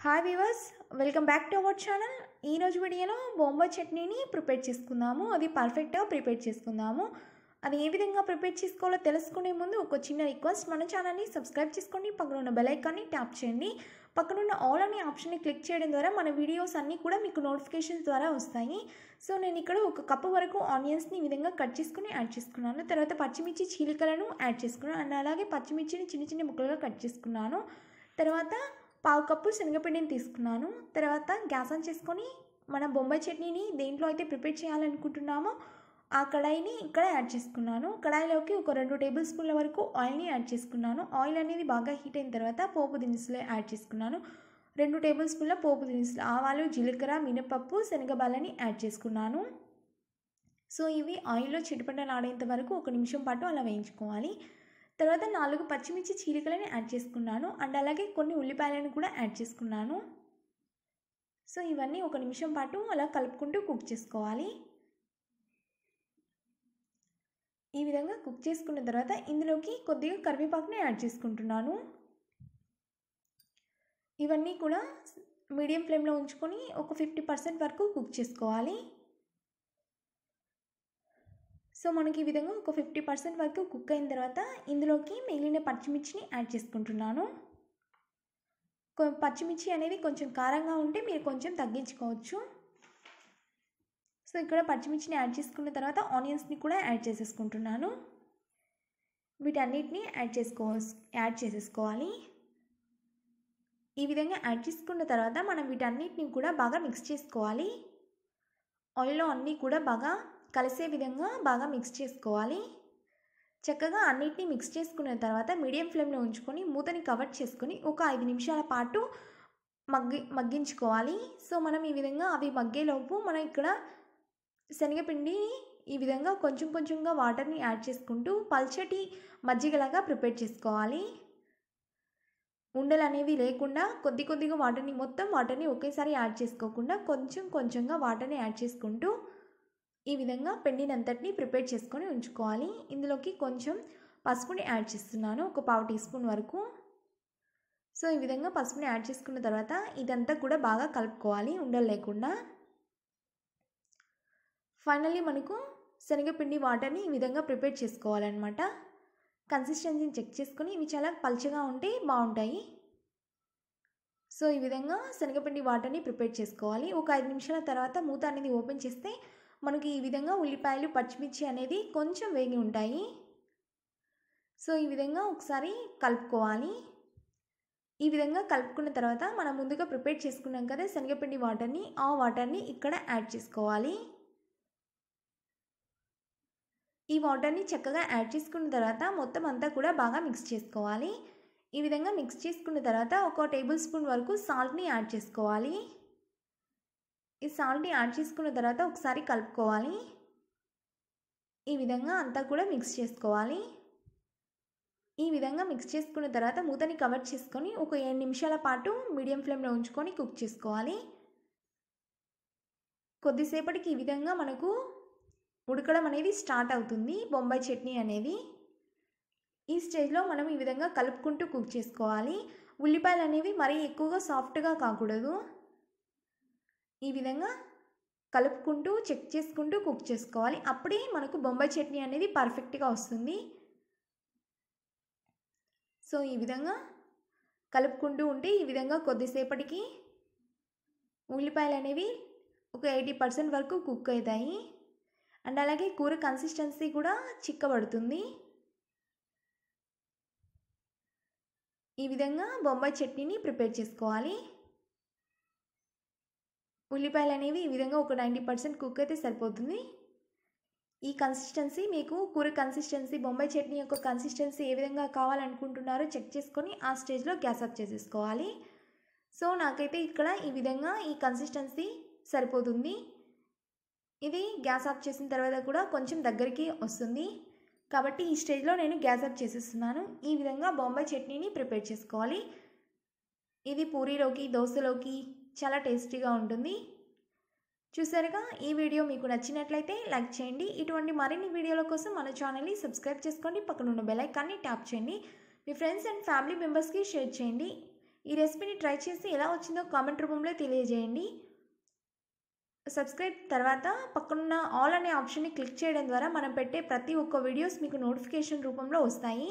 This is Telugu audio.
hi viewers welcome back to our channel ఈరోజు వీడియోలో బొంబాయి చట్నీని ప్రిపేర్ చేసుకుందాము అది పర్ఫెక్ట్గా ప్రిపేర్ చేసుకుందాము అది ఏ విధంగా ప్రిపేర్ చేసుకోవాలో తెలుసుకునే ముందు ఒక చిన్న రిక్వెస్ట్ మన ఛానల్ని సబ్స్క్రైబ్ చేసుకోండి పక్కన ఉన్న బెలైకాన్ని ట్యాప్ చేయండి పక్కన ఉన్న ఆల్ అనే ఆప్షన్ని క్లిక్ చేయడం ద్వారా మన వీడియోస్ అన్నీ కూడా మీకు నోటిఫికేషన్స్ ద్వారా వస్తాయి సో నేను ఇక్కడ ఒక కప్పు వరకు ఆనియన్స్ని ఈ విధంగా కట్ చేసుకుని యాడ్ చేసుకున్నాను తర్వాత పచ్చిమిర్చి చీలికలను యాడ్ చేసుకున్నాను అండ్ అలాగే పచ్చిమిర్చిని చిన్న చిన్న ముక్కలుగా కట్ చేసుకున్నాను తర్వాత పావు కప్పు శనగపిండిని తీసుకున్నాను తర్వాత గ్యాస్ ఆన్ చేసుకొని మన బొంబాయి చట్నీని దేంట్లో అయితే ప్రిపేర్ చేయాలనుకుంటున్నామో ఆ కడాయిని ఇక్కడ యాడ్ చేసుకున్నాను కడాయిలోకి ఒక రెండు టేబుల్ స్పూన్ల వరకు ఆయిల్ని యాడ్ చేసుకున్నాను ఆయిల్ అనేది బాగా హీట్ అయిన తర్వాత పోపు దినుసులు యాడ్ చేసుకున్నాను రెండు టేబుల్ స్పూన్ల పోపు దినుసులు ఆవాలు జీలకర్ర మినపప్పు శనగబాలని యాడ్ చేసుకున్నాను సో ఇవి ఆయిల్లో చిటపట నాడేంత వరకు ఒక నిమిషం పాటు అలా వేయించుకోవాలి తర్వాత నాలుగు పచ్చిమిర్చి చీలికలని యాడ్ చేసుకున్నాను అండ్ అలాగే కొన్ని ఉల్లిపాయలను కూడా యాడ్ చేసుకున్నాను సో ఇవన్నీ ఒక నిమిషం పాటు అలా కలుపుకుంటూ కుక్ చేసుకోవాలి ఈ విధంగా కుక్ చేసుకున్న తర్వాత ఇందులోకి కొద్దిగా కరివేపాకుని యాడ్ చేసుకుంటున్నాను ఇవన్నీ కూడా మీడియం ఫ్లేమ్లో ఉంచుకొని ఒక ఫిఫ్టీ పర్సెంట్ వరకు కుక్ చేసుకోవాలి సో మనకి ఈ విధంగా ఒక ఫిఫ్టీ పర్సెంట్ వరకు కుక్ అయిన తర్వాత ఇందులోకి మిగిలిన పచ్చిమిర్చిని యాడ్ చేసుకుంటున్నాను పచ్చిమిర్చి అనేది కొంచెం కారంగా ఉంటే మీరు కొంచెం తగ్గించుకోవచ్చు సో ఇక్కడ పచ్చిమిర్చిని యాడ్ చేసుకున్న తర్వాత ఆనియన్స్ని కూడా యాడ్ చేసేసుకుంటున్నాను వీటన్నిటిని యాడ్ చేసుకో యాడ్ చేసేసుకోవాలి ఈ విధంగా యాడ్ చేసుకున్న తర్వాత మనం వీటన్నిటిని కూడా బాగా మిక్స్ చేసుకోవాలి ఆయిల్లో అన్నీ కూడా బాగా కలిసే విధంగా బాగా మిక్స్ చేసుకోవాలి చక్కగా అన్నిటినీ మిక్స్ చేసుకున్న తర్వాత మీడియం ఫ్లేమ్లో ఉంచుకొని మూతని కవర్ చేసుకొని ఒక ఐదు నిమిషాల పాటు మగ్గి మగ్గించుకోవాలి సో మనం ఈ విధంగా అవి మగ్గేలోపు మనం ఇక్కడ శనగపిండి ఈ విధంగా కొంచెం కొంచెంగా వాటర్ని యాడ్ చేసుకుంటూ పల్చటి మజ్జిగలాగా ప్రిపేర్ చేసుకోవాలి ఉండలు అనేవి లేకుండా కొద్ది కొద్దిగా వాటర్ని మొత్తం వాటర్ని ఒకేసారి యాడ్ చేసుకోకుండా కొంచెం కొంచెంగా వాటర్ని యాడ్ చేసుకుంటూ ఈ విధంగా పిండినంతటిని ప్రిపేర్ చేసుకొని ఉంచుకోవాలి ఇందులోకి కొంచెం పసుపుని యాడ్ చేస్తున్నాను ఒక పావు టీ స్పూన్ వరకు సో ఈ విధంగా పసుపుని యాడ్ చేసుకున్న తర్వాత ఇదంతా కూడా బాగా కలుపుకోవాలి ఉండలు లేకుండా ఫైనల్లీ మనకు శనగపిండి వాటర్ని ఈ విధంగా ప్రిపేర్ చేసుకోవాలన్నమాట కన్సిస్టెన్సీని చెక్ చేసుకుని ఇవి చాలా పలుచగా ఉంటే బాగుంటాయి సో ఈ విధంగా శనగపిండి వాటర్ని ప్రిపేర్ చేసుకోవాలి ఒక ఐదు నిమిషాల తర్వాత మూత అనేది ఓపెన్ చేస్తే మనకి ఈ విధంగా ఉల్లిపాయలు పచ్చిమిర్చి అనేది కొంచెం వేగి ఉంటాయి సో ఈ విధంగా ఒకసారి కలుపుకోవాలి ఈ విధంగా కలుపుకున్న తర్వాత మనం ముందుగా ప్రిపేర్ చేసుకున్నాం కదా శనగపిండి వాటర్ని ఆ వాటర్ని ఇక్కడ యాడ్ చేసుకోవాలి ఈ వాటర్ని చక్కగా యాడ్ చేసుకున్న తర్వాత మొత్తం అంతా కూడా బాగా మిక్స్ చేసుకోవాలి ఈ విధంగా మిక్స్ చేసుకున్న తర్వాత ఒక టేబుల్ స్పూన్ వరకు సాల్ట్ని యాడ్ చేసుకోవాలి ఈ సాల్ట్ని యాడ్ చేసుకున్న తర్వాత ఒకసారి కలుపుకోవాలి ఈ విధంగా అంతా కూడా మిక్స్ చేసుకోవాలి ఈ విధంగా మిక్స్ చేసుకున్న తర్వాత మూతని కవర్ చేసుకొని ఒక ఏడు నిమిషాల పాటు మీడియం ఫ్లేమ్లో ఉంచుకొని కుక్ చేసుకోవాలి కొద్దిసేపటికి ఈ విధంగా మనకు ఉడకడం అనేది స్టార్ట్ అవుతుంది బొంబాయి చట్నీ అనేది ఈ స్టేజ్లో మనం ఈ విధంగా కలుపుకుంటూ కుక్ చేసుకోవాలి ఉల్లిపాయలు అనేవి మరీ ఎక్కువగా సాఫ్ట్గా కాకూడదు ఈ విధంగా కలుపుకుంటూ చెక్ చేసుకుంటూ కుక్ చేసుకోవాలి అప్పుడే మనకు బొంబాయి చట్నీ అనేది పర్ఫెక్ట్గా వస్తుంది సో ఈ విధంగా కలుపుకుంటూ ఉంటే ఈ విధంగా కొద్దిసేపటికి ఉల్లిపాయలు అనేవి ఒక ఎయిటీ పర్సెంట్ వరకు కుక్ అవుతాయి అండ్ అలాగే కూర కన్సిస్టెన్సీ కూడా చిక్కబడుతుంది ఈ విధంగా బొంబాయి చట్నీని ప్రిపేర్ చేసుకోవాలి ఉల్లిపాయలు అనేవి ఈ విధంగా ఒక నైంటీ పర్సెంట్ కుక్ అయితే సరిపోతుంది ఈ కన్సిస్టెన్సీ మీకు కూర కన్సిస్టెన్సీ బొంబాయి చట్నీ యొక్క కన్సిస్టెన్సీ ఏ విధంగా కావాలనుకుంటున్నారో చెక్ చేసుకొని ఆ స్టేజ్లో గ్యాస్ ఆఫ్ చేసేసుకోవాలి సో నాకైతే ఇక్కడ ఈ విధంగా ఈ కన్సిస్టెన్సీ సరిపోతుంది ఇది గ్యాస్ ఆఫ్ చేసిన తర్వాత కూడా కొంచెం దగ్గరికి వస్తుంది కాబట్టి ఈ స్టేజ్లో నేను గ్యాస్ ఆఫ్ చేసేస్తున్నాను ఈ విధంగా బొంబాయి చట్నీని ప్రిపేర్ చేసుకోవాలి ఇది పూరీలోకి దోశలోకి చాలా టేస్టీగా ఉంటుంది చూసారుగా ఈ వీడియో మీకు నచ్చినట్లయితే లైక్ చేయండి ఇటువంటి మరిన్ని వీడియోల కోసం మన ఛానల్ని సబ్స్క్రైబ్ చేసుకోండి పక్కనున్న బెలైకాన్ని ట్యాప్ చేయండి మీ ఫ్రెండ్స్ అండ్ ఫ్యామిలీ మెంబర్స్కి షేర్ చేయండి ఈ రెసిపీని ట్రై చేసి ఎలా వచ్చిందో కామెంట్ రూపంలో తెలియజేయండి సబ్స్క్రైబ్ తర్వాత పక్కనున్న ఆల్ అనే ఆప్షన్ని క్లిక్ చేయడం ద్వారా మనం పెట్టే ప్రతి ఒక్క వీడియోస్ మీకు నోటిఫికేషన్ రూపంలో వస్తాయి